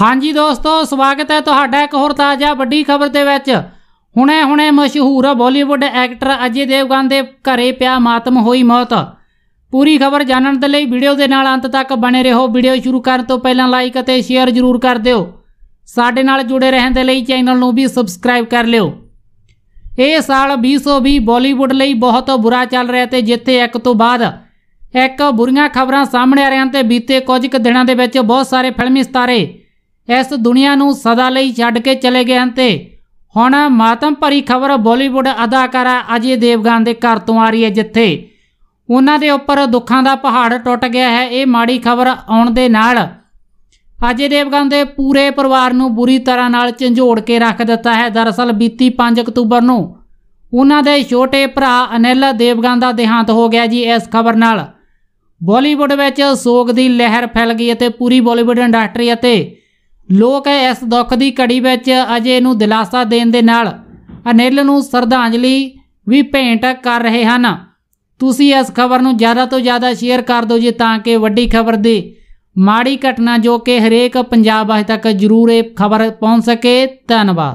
ਹਾਂਜੀ ਦੋਸਤੋ ਸਵਾਗਤ ਹੈ ਤੁਹਾਡਾ ਇੱਕ ਹੋਰ ਤਾਜ਼ਾ ਵੱਡੀ ਖਬਰ ਦੇ ਵਿੱਚ ਹੁਣੇ-ਹੁਣੇ ਮਸ਼ਹੂਰ ਬਾਲੀਵੁੱਡ ਐਕਟਰ ਅਜੇ ਦੇਵਗਨ ਦੇ ਘਰੇ ਪਿਆ ਮਾਤਮ ਹੋਈ ਮੌਤ ਪੂਰੀ ਖਬਰ ਜਾਣਨ ਦੇ ਲਈ ਵੀਡੀਓ ਦੇ ਨਾਲ ਅੰਤ ਤੱਕ ਬਣੇ ਰਹੋ ਵੀਡੀਓ ਸ਼ੁਰੂ ਕਰਨ ਤੋਂ ਪਹਿਲਾਂ ਲਾਈਕ ਅਤੇ ਸ਼ੇਅਰ ਜ਼ਰੂਰ ਕਰ ਦਿਓ ਸਾਡੇ ਨਾਲ ਜੁੜੇ ਰਹਿਣ ਦੇ ਲਈ ਚੈਨਲ ਨੂੰ ਵੀ ਸਬਸਕ੍ਰਾਈਬ ਕਰ ਲਿਓ ਇਹ ਸਾਲ 2020 ਬਾਲੀਵੁੱਡ ਲਈ ਬਹੁਤ ਬੁਰਾ ਚੱਲ ਰਿਹਾ ਤੇ ਜਿੱਥੇ ਇੱਕ ਤੋਂ ਬਾਅਦ ਇੱਕ ਬੁਰੀਆਂ ਖਬਰਾਂ ਸਾਹਮਣੇ ਆ ਰਹੀਆਂ ਤੇ ਬੀਤੇ ਕੁਝ ਕੁ ਦਿਨਾਂ ਦੇ ਵਿੱਚ ਬਹੁਤ ਸਾਰੇ ਫਿਲਮੀ ਸਿਤਾਰੇ ਇਸ ਦੁਨੀਆ ਨੂੰ ਸਦਾ ਲਈ ਛੱਡ ਕੇ ਚਲੇ ਗਏ ਹਨ ਤੇ ਹੁਣ ਮਾਤਮ ਭਰੀ ਖਬਰ ਬਾਲੀਵੁੱਡ ਅਦਾਕਾਰਾ ਅਜੇ ਦੇਵਗਨ ਦੇ ਘਰ ਤੋਂ ਆ ਰਹੀ ਹੈ ਜਿੱਥੇ ਉਹਨਾਂ ਦੇ ਉੱਪਰ ਦੁੱਖਾਂ ਦਾ ਪਹਾੜ ਟੁੱਟ ਗਿਆ ਹੈ ਇਹ ਮਾੜੀ ਖਬਰ ਆਉਣ ਦੇ ਨਾਲ ਅਜੇ ਦੇਵਗਨ ਦੇ ਪੂਰੇ ਪਰਿਵਾਰ ਨੂੰ ਬੁਰੀ ਤਰ੍ਹਾਂ ਨਾਲ ਝੰਜੋੜ ਕੇ ਰੱਖ ਦਿੱਤਾ ਹੈ ਦਰਅਸਲ ਬੀਤੀ 5 ਅਕਤੂਬਰ ਨੂੰ ਉਹਨਾਂ ਦੇ ਛੋਟੇ ਭਰਾ ਅਨਿਲ ਦੇਵਗਨ ਦਾ ਦੇਹਾਂਤ ਹੋ ਗਿਆ ਜੀ ਇਸ ਖਬਰ ਨਾਲ ਬਾਲੀਵੁੱਡ ਵਿੱਚ ਸੋਗ ਦੀ ਲਹਿਰ ਫੈਲ ਗਈ ਅਤੇ ਪੂਰੀ ਬਾਲੀਵੁੱਡ ਇੰਡਸਟਰੀ ਅਤੇ ਲੋਕ ਇਸ ਦੁੱਖ ਦੀ ਘੜੀ ਵਿੱਚ ਅਜੇ ਨੂੰ ਦਿਲਾਸਾ ਦੇਣ ਦੇ ਨਾਲ ਅਨਿਲ ਨੂੰ ਸ਼ਰਧਾਂਜਲੀ ਵੀ ਭੇਂਟ ਕਰ ਰਹੇ ਹਨ ਤੁਸੀਂ ਇਸ ਖਬਰ ਨੂੰ ਜ਼ਿਆਦਾ ਤੋਂ ਜ਼ਿਆਦਾ ਸ਼ੇਅਰ ਕਰ ਦਿਓ ਜੀ ਤਾਂ ਕਿ ਵੱਡੀ ਖਬਰ ਦੀ ਮਾੜੀ ਘਟਨਾ ਜੋ ਕਿ ਹਰੇਕ ਪੰਜਾਬ ਵਾਸੀ ਤੱਕ ਜ਼ਰੂਰ ਇਹ ਖਬਰ ਪਹੁੰਚ ਸਕੇ ਧੰਨਵਾਦ